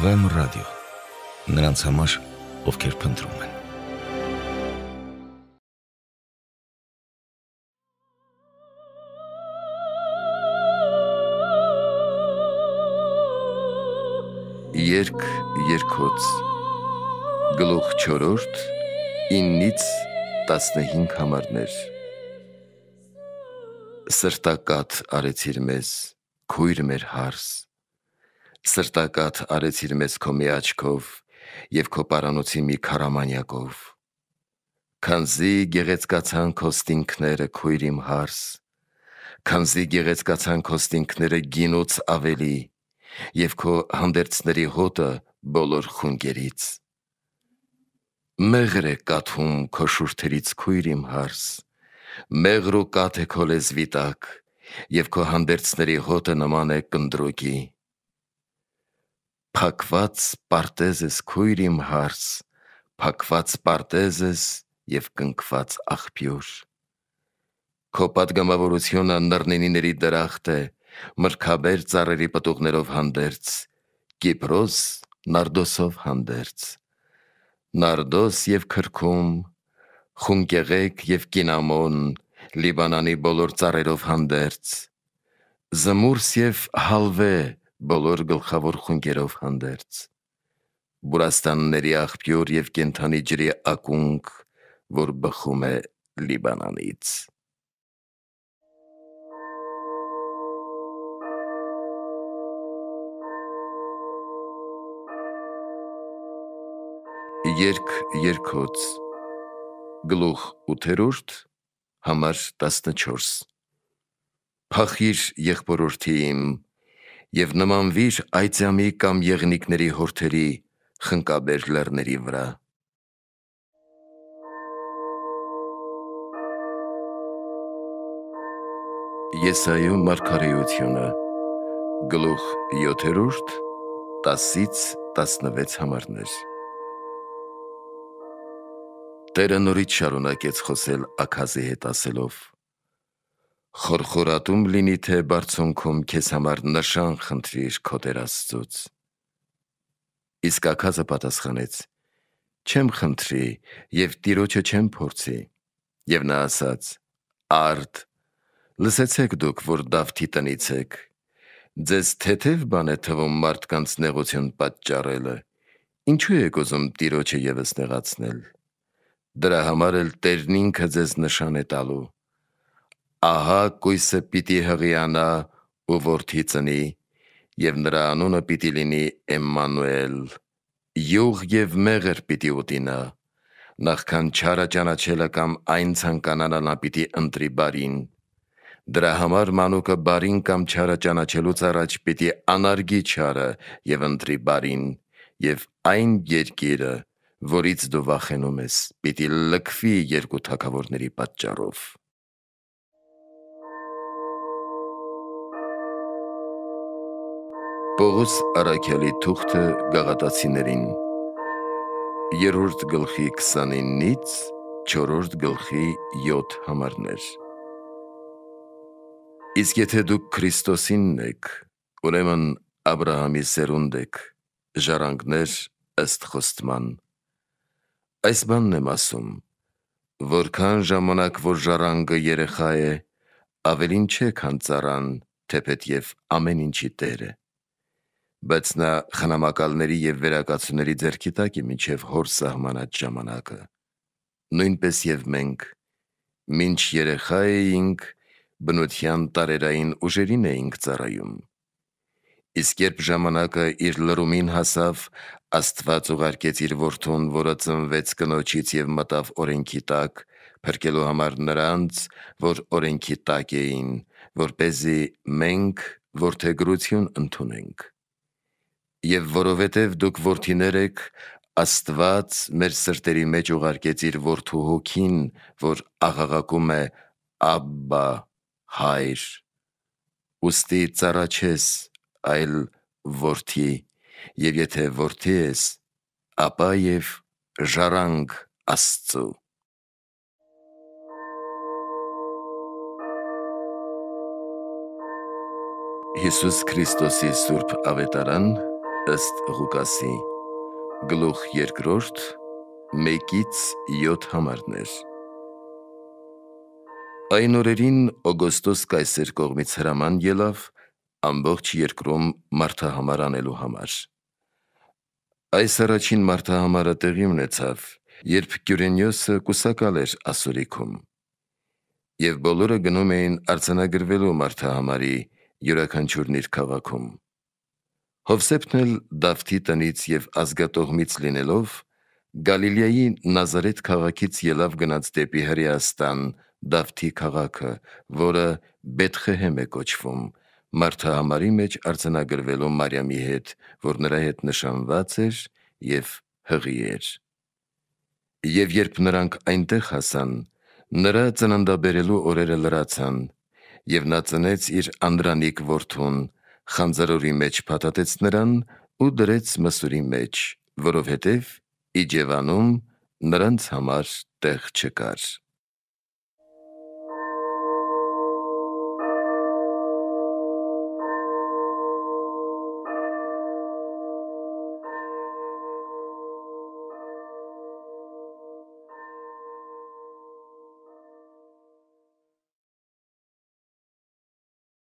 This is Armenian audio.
Վեմ ռադիո։ Նրանց համար, ովքեր փնտրում են։ Երկ երկոց գլուխ 4-րդ 9-ից 15 համարներ Սրտակատ արեցիր մեզ քույր մեր հարս սրտակաթ արեցիր մեզ քո մի աչքով և քո պարանոցի մի քարամանյակով։ Քանզի գեղեցկացան քո ստինքները, քույր իմ հարս, քանզի գեղեցկացան քո ստինքները գինուց ավելի և քո հանդերձների հոտը բոլոր խունգերից։ Մեղր է կաթում քո շուրթերից քույր իմ հարս, մեղր ու կաթ է քո լեզվի տակ, և քո հանդերձների հոտը նման է կնդրուկի։ Փակված պարտեզս քույր իմ հարս, փակված պարտեզս եւ կնկված աղբյուր։ Քո падգամավորությունը նռնինիների դրախտ է, մրգաբեր ծառերի պտուղներով հանդերձ, Կիպրոս նարդոսով հանդերձ։ Նարդոս եւ քրքում, խունկեղեկ եւ կինամոն, Լիբանանի բոլոր ծառերով հանդերձ։ Զմուրս եւ հալվե բոլոր գլխավոր խունկերով հանդերձ։ Բուրաստանների աղբյուր եւ կենթանի ջրի ակունք, որ բխում է Լիբանանից։ Երկ երկոց գլուխ 8-րդ համար 14 Փախիր եղբորորդի իմ եւ նմանվիր այծյամի կամ եղնիկների հորթերի խնկաբեր լեռների վրա։ Եսայու մարգարեությունը գլուխ 7-րդ 10-ից 16 համարներ Տերը նորից շարունակեց խոսել Աքազի հետ ասելով խորխորատում լինի, թե բարձունքում քեզ համար նշան խնդրիր քո Տեր Աստծուց։ Իսկ ակազը պատասխանեց. Չեմ խնդրի եւ տիրոջը չեմ փորձի։ Եվ նա ասաց. Արդ, լսեցեք դուք, որ Դավթի տնից եք։ Ձեզ թեթև բան է թվում մարդկանց նեղություն պատճառելը։ Ինչու եք ուզում տիրոջը եւս նեղացնել։ Դրա համար էլ Տերն ինքը ձեզ նշան է տալու ահա կույսը պիտի հղիանա ու որդի ծնի, և նրա անունը պիտի լինի Էմմանուել։ Յուղ եւ մեղր պիտի ուտինա, նախքան չարը ճանաչելը կամ այն ցանկանալը նա պիտի ընտրի բարին։ Դրա համար մանուկը բարին կամ չարը ճանաչելուց առաջ պիտի անարգի չարը եւ ընտրի բարին, եւ այն երկիրը, որից դու վախենում ես, պիտի լքվի երկու թակավորների պատճառով։ Պողոս Արաքյալի թուղթը գաղատացիներին։ Երորդ գլխի 29-ից 4-րդ գլխի 7 համարներ։ Իսկ եթե դուք Քրիստոսինն եք, ուրեմն Աբ รา համի սերունդ եք, ժառանգներ ըստ խոստման։ Այս բանն եմ ասում, որքան ժամանակ որ ժառանգը երեխա է, ավելին չէ քան ծառան, թեպետ եւ ամեն ինչի տերը բայց նա խնամակալների եւ վերակացուների ձեռքի տակ է մինչև հոր սահմանած ժամանակը։ Նույնպես եւ մենք մինչ երեխա էինք, բնության տարերային ուժերին էինք ծառայում։ Իսկ երբ ժամանակը իր լրումին հասավ, Աստված ուղարկեց իր որդուն, որը ծնվեց կնոջից եւ մտավ օրենքի տակ, փրկելու համար նրանց, որ օրենքի տակ էին, որ เป զի մենք որդեգրություն ընդունենք։ Եվ որովհետև դուք որդիներ եք, Աստված մեր սրտերի մեջ ուղարկեց իր որդու հոգին, որ աղաղակում է «Աբբա, հայր»։ Ուստի ծառա չես, այլ որդի, եւ եթե որդի ես, ապա եւ ժառանգ Աստծու։ Հիսուս Քրիստոսի Սուրբ Ավետարան ըստ Ղուկասի գլուխ երկրորդ 1-ից 7 համարներ։ Այն օրերին Օգոստոս կայսեր կողմից հրաման ելավ ամբողջ երկրում մարտահամար անելու համար։ Այս առաջին մարտահամարը տեղի ունեցավ, երբ Գյուրենյոսը կուսակալ էր Ասորիքում։ Եվ բոլորը գնում էին արցանագրվելու մարտահամարի յուրաքանչյուրն իր քաղաքում։ Հովսեփն էլ Դավթի տնից եւ ազգատողմից լինելով Գալիլեայի Նազարեթ քաղաքից ելավ գնաց դեպի Հրեաստան, Դավթի քաղաքը, որը Բեթխեհեմ է կոչվում, մարդահամարի մեջ արձանագրվելու Մարիամի հետ, որ նրա հետ նշանված էր եւ հղի էր։ Եվ երբ նրանք այնտեղ հասան, նրա ծննդաբերելու օրերը լրացան, եւ նա ծնեց իր անդրանիկ որդուն, խանձարորի մեջ փաթաթեց նրան ու դրեց մսուրի մեջ, որովհետև Իջևանում նրանց համար տեղ չկար։